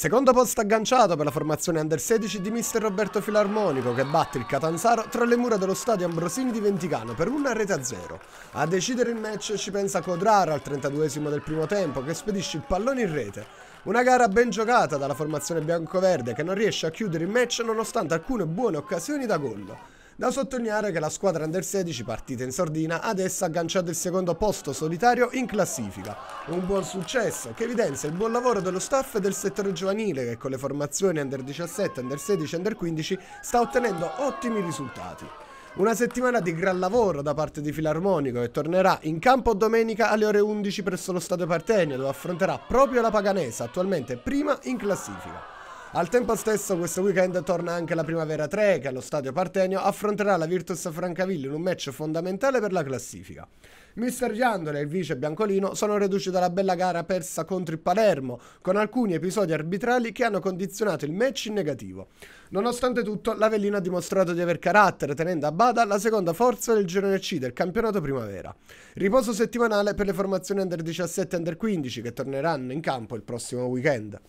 Secondo posto agganciato per la formazione under 16 di mister Roberto Filarmonico che batte il Catanzaro tra le mura dello stadio Ambrosini di Venticano per una rete a zero. A decidere il match ci pensa Codrara al 32esimo del primo tempo che spedisce il pallone in rete. Una gara ben giocata dalla formazione bianco-verde che non riesce a chiudere il match nonostante alcune buone occasioni da gol. Da sottolineare che la squadra under 16, partita in sordina, adesso ha agganciato il secondo posto solitario in classifica. Un buon successo che evidenzia il buon lavoro dello staff e del settore giovanile che con le formazioni under 17, under 16 e under 15 sta ottenendo ottimi risultati. Una settimana di gran lavoro da parte di Filarmonico che tornerà in campo domenica alle ore 11 presso lo Stadio Partenio dove affronterà proprio la Paganesa, attualmente prima in classifica. Al tempo stesso questo weekend torna anche la Primavera 3 che allo stadio Partenio affronterà la Virtus Francavilla in un match fondamentale per la classifica. Mister Giandola e il vice biancolino sono reduci dalla bella gara persa contro il Palermo, con alcuni episodi arbitrali che hanno condizionato il match in negativo. Nonostante tutto, l'Avellino ha dimostrato di aver carattere, tenendo a bada la seconda forza del girone C del campionato primavera. Riposo settimanale per le formazioni under 17 e under 15 che torneranno in campo il prossimo weekend.